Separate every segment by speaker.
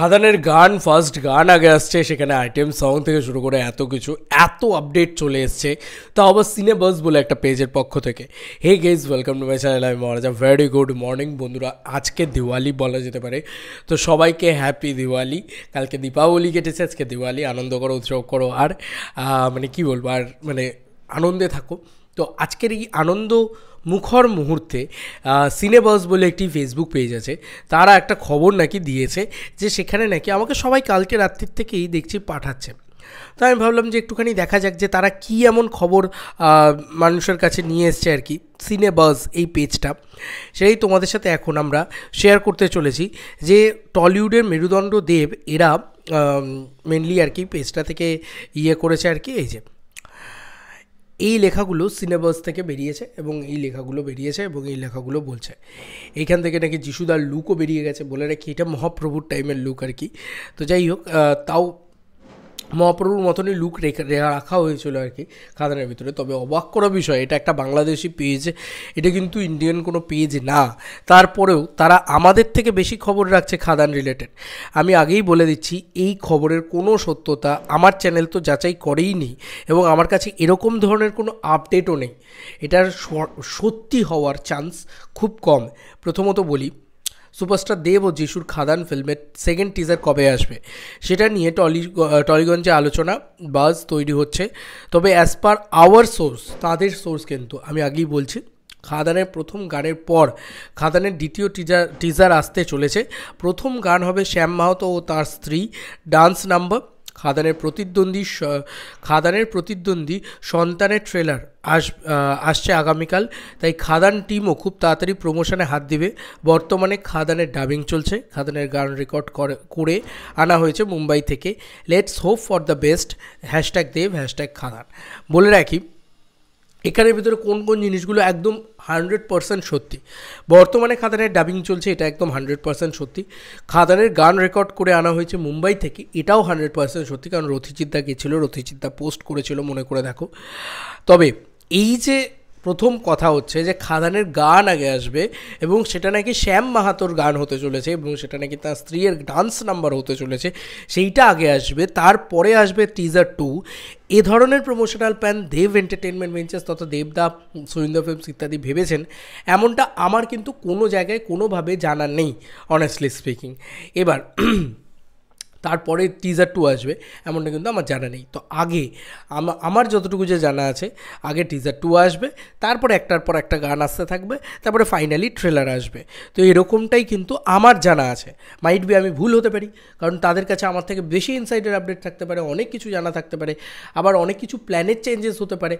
Speaker 1: খাদানের গান ফার্স্ট গান আগে আসছে সেখানে আইটেম সং থেকে শুরু করে এত কিছু এত আপডেট চলে এসছে তা আবার সিনেবাস বলে একটা পেজের পক্ষ থেকে hey guys welcome to my channel আমি মহারাজা ভেরি গুড মর্নিং বন্ধুরা আজকে দিওয়ালি বলা যেতে পারে তো সবাইকে হ্যাপি দিওয়ালি কালকে দীপাবলি কেটেছে আজকে দিওয়ালি আনন্দ করো উৎসব করো আর মানে কি বলবো আর মানে আনন্দে থাকো তো আজকের এই আনন্দ মুখর মুহূর্তে সিনেবাস বলে একটি ফেসবুক পেজ আছে তারা একটা খবর নাকি দিয়েছে যে সেখানে নাকি আমাকে সবাই কালকে রাত্রির থেকেই দেখছি পাঠাচ্ছে তো আমি ভাবলাম যে একটুখানি দেখা যাক যে তারা কি এমন খবর মানুষের কাছে নিয়ে এসছে আর কি সিনেবাস এই পেজটা সেই তোমাদের সাথে এখন আমরা শেয়ার করতে চলেছি যে টলিউডের মেরুদণ্ড দেব এরা মেনলি আর কি পেজটা থেকে ইয়ে করেছে আর কি এই যে এই লেখাগুলো সিনেবাস থেকে বেরিয়েছে এবং এই লেখাগুলো বেরিয়েছে এবং এই লেখাগুলো বলছে এইখান থেকে নাকি যিশুদার লুকও বেরিয়ে গেছে বলে রাখি এটা মহাপ্রভুর টাইমের লুক আর কি তো যাই হোক তাও মহাপ্রভুর মতনই লুক রাখা হয়েছিল আর কি খাদানের ভিতরে তবে অবাক করা বিষয় এটা একটা বাংলাদেশি পেজ এটা কিন্তু ইন্ডিয়ান কোনো পেজ না তারপরেও তারা আমাদের থেকে বেশি খবর রাখছে খাদান রিলেটেড আমি আগেই বলে দিচ্ছি এই খবরের কোনো সত্যতা আমার চ্যানেল তো যাচাই করেই নি এবং আমার কাছে এরকম ধরনের কোনো আপডেটও নেই এটার সত্যি হওয়ার চান্স খুব কম প্রথমত বলি সুপারস্টার দেব ও যিশুর খাদান ফিল্মের সেকেন্ড টিজার কবে আসবে সেটা নিয়ে টলি টলিগঞ্জে আলোচনা বাজ তৈরি হচ্ছে তবে অ্যাজ পার আওয়ার সোর্স তাদের সোর্স কিন্তু আমি আগেই বলছি খাদানের প্রথম গানের পর খাদানের দ্বিতীয় টিজার টিজার আসতে চলেছে প্রথম গান হবে শ্যাম মাহত ও তার স্ত্রী ডান্স নাম্বার খাদানের প্রতিদ্বন্দ্বী খাদানের প্রতিদ্বন্দ্বী সন্তানের ট্রেলার আস আসছে আগামীকাল তাই খাদান টিমও খুব তাড়াতাড়ি প্রমোশনে হাত দিবে বর্তমানে খাদানের ডাবিং চলছে খাদানের গান রেকর্ড করে আনা হয়েছে মুম্বাই থেকে let's hope for the best hashtag Dev hashtag Khadaan বলে রাখি এখানের ভিতরে কোন কোন জিনিসগুলো একদম হান্ড্রেড পার্সেন্ট সত্যি বর্তমানে খাদানের ডাবিং চলছে এটা একদম হান্ড্রেড পার্সেন্ট সত্যি খাদানের গান রেকর্ড করে আনা হয়েছে মুম্বাই থেকে এটাও হান্ড্রেড পার্সেন্ট সত্যি কারণ রথিচিদ্দা গেছিলো রথিচিদ্দা পোস্ট করেছিল মনে করে দেখো তবে এই যে প্রথম কথা হচ্ছে যে খাদানের গান আগে আসবে এবং সেটা নাকি শ্যাম মাহাতোর গান হতে চলেছে এবং সেটা নাকি তার স্ত্রীর ডান্স নাম্বার হতে চলেছে সেইটা আগে আসবে তারপরে আসবে টিজার টু এ ধরনের promotional plan Dev entertainment ventures তথা দেবদা সুরিন্দর ফিল্মস ইত্যাদি ভেবেছেন এমনটা আমার কিন্তু কোনো জায়গায় কোনোভাবে জানা নেই অনেস্টলি স্পিকিং এবার তারপরে টিজার টু আসবে এমনটা কিন্তু আমার জানা নেই তো আগে আমার যতটুকু যে জানা আছে আগে টিজার টু আসবে তারপরে একটার পর একটা গান আসতে থাকবে তারপরে ফাইনালি ট্রেলার আসবে তো এরকমটাই কিন্তু আমার জানা আছে মাইট বি আমি ভুল হতে পারি কারণ তাদের কাছে আমার থেকে বেশি ইনসাইডের আপডেট থাকতে পারে অনেক কিছু জানা থাকতে পারে আবার অনেক কিছু প্ল্যানের চেঞ্জেস হতে পারে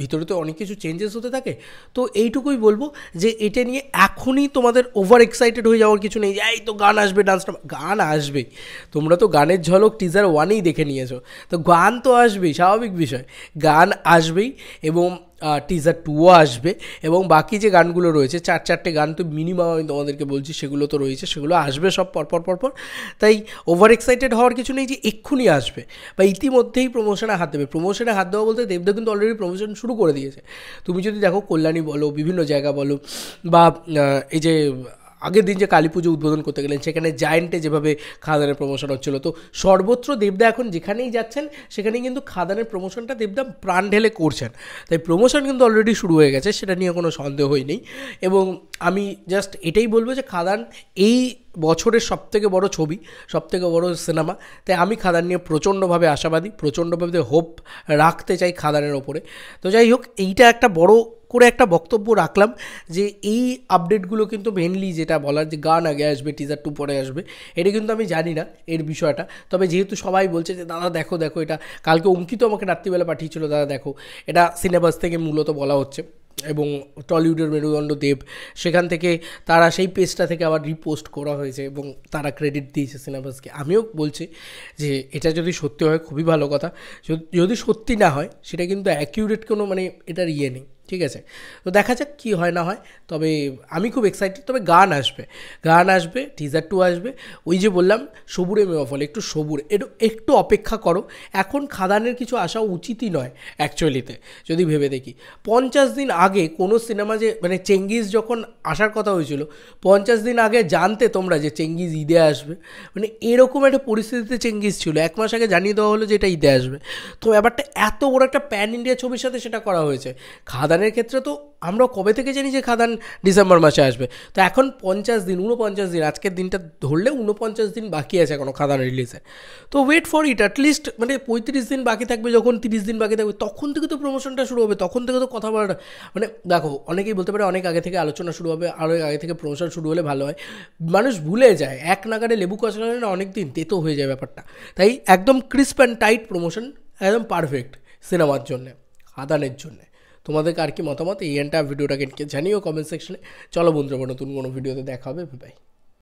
Speaker 1: ভিতরে তো অনেক কিছু চেঞ্জেস হতে থাকে তো এইটুকুই বলবো যে এটা নিয়ে এখনই তোমাদের ওভার এক্সাইটেড হয়ে যাওয়ার কিছু নেই এই তো গান আসবে ডান্স গান আসবে তোমরা তো গানের ঝলক টিজার ওয়ানেই দেখে নিয়েছো তো গান তো আসবেই স্বাভাবিক বিষয় গান আসবেই এবং টিজার টুও আসবে এবং বাকি যে গানগুলো রয়েছে চার চারটে গান তো মিনিমাম আমি তোমাদেরকে বলছি সেগুলো তো রয়েছে সেগুলো আসবে সব পরপর পরপর তাই ওভার এক্সাইটেড হওয়ার কিছু নেই যে এক্ষুনি আসবে বা ইতিমধ্যেই প্রমোশনে হাত দেবে প্রমোশনে হাত দেওয়া বলতে দেবদেব কিন্তু অলরেডি প্রমোশন শুরু করে দিয়েছে তুমি যদি দেখো কল্যাণী বলো বিভিন্ন জায়গা বলো বা এই যে আগের দিন যে কালী পুজো উদ্বোধন করতে গেলেন সেখানে জায়েন্টে যেভাবে খাদানের প্রমোশন হচ্ছিল তো সর্বত্র দেবদা এখন যেখানেই যাচ্ছেন সেখানেই কিন্তু খাদানের প্রমোশনটা দেবদা প্রাণ ঢেলে করছেন তাই প্রমোশন কিন্তু অলরেডি শুরু হয়ে গেছে সেটা নিয়ে কোনো সন্দেহই নেই এবং আমি জাস্ট এটাই বলবো যে খাদান এই বছরের সবথেকে বড় ছবি সবথেকে বড় সিনেমা তাই আমি খাদান নিয়ে প্রচণ্ডভাবে আশাবাদী প্রচণ্ডভাবে হোপ রাখতে চাই খাদানের ওপরে তো যাই হোক এইটা একটা বড় করে একটা বক্তব্য রাখলাম যে এই আপডেটগুলো কিন্তু মেনলি যেটা বলার যে গান আগে আসবে টিজার টু পরে আসবে এটা কিন্তু আমি জানি না এর বিষয়টা তবে যেহেতু সবাই বলছে যে দাদা দেখো দেখো এটা কালকে অঙ্কিত আমাকে রাত্রিবেলা পাঠিয়েছিল দাদা দেখো এটা সিনেমাস থেকে মূলত বলা হচ্ছে এবং টলিউডের মেরুদণ্ড দেব সেখান থেকে তারা সেই পেজটা থেকে আবার রিপোস্ট করা হয়েছে এবং তারা ক্রেডিট দিয়েছে সিনেমাসকে আমিও বলছি যে এটা যদি সত্যি হয় খুবই ভালো কথা যদি সত্যি না হয় সেটা কিন্তু অ্যাকিউরেট কোনো মানে এটার ইয়ে নেই ঠিক আছে তো দেখা যাক কী হয় না হয় তবে আমি খুব এক্সাইটেড তবে গান আসবে গান আসবে টিজার টু আসবে ওই যে বললাম সবুরে মেওয়া ফল একটু সবুর একটু অপেক্ষা করো এখন খাদানের কিছু আসা উচিতই নয় অ্যাকচুয়ালিতে যদি ভেবে দেখি পঞ্চাশ দিন আগে কোনো সিনেমা যে মানে চেঙ্গিজ যখন আসার কথা হয়েছিল পঞ্চাশ দিন আগে জানতে তোমরা যে চেঙ্গিজ ঈদে আসবে মানে এরকম একটা পরিস্থিতিতে চেঙ্গিজ ছিল এক মাস আগে জানিয়ে দেওয়া হলো যে এটা ঈদে আসবে তো ব্যাপারটা এত বড় একটা প্যান ইন্ডিয়া ছবির সাথে সেটা করা হয়েছে খাদান খাদানের ক্ষেত্রে তো আমরা কবে থেকে জানি যে খাদান ডিসেম্বর মাসে আসবে তো এখন পঞ্চাশ দিন উনপঞ্চাশ দিন আজকের দিনটা ধরলে উনপঞ্চাশ দিন বাকি আছে এখনও খাদান রিলিজে তো ওয়েট ফর ইট অ্যাটলিস্ট মানে পঁয়ত্রিশ দিন বাকি থাকবে যখন তিরিশ দিন বাকি থাকবে তখন থেকে তো প্রমোশনটা শুরু হবে তখন থেকে তো কথাবার্তা মানে দেখো অনেকেই বলতে পারে অনেক আগে থেকে আলোচনা শুরু হবে আরও আগে থেকে প্রমোশন শুরু হলে ভালো হয় মানুষ ভুলে যায় এক নাগারে লেবু কষালে না অনেক দিন তেতো হয়ে যায় ব্যাপারটা তাই একদম ক্রিস্প অ্যান্ড টাইট প্রমোশন একদম পারফেক্ট সিনেমার জন্যে খাদানের জন্যে তোমাদেরকে আর কি মতামত এই এন্টার ভিডিওটাকে জানিও কমেন্ট সেকশনে চলো বন্ধুরা নতুন কোনো ভিডিওতে দেখা হবে বাই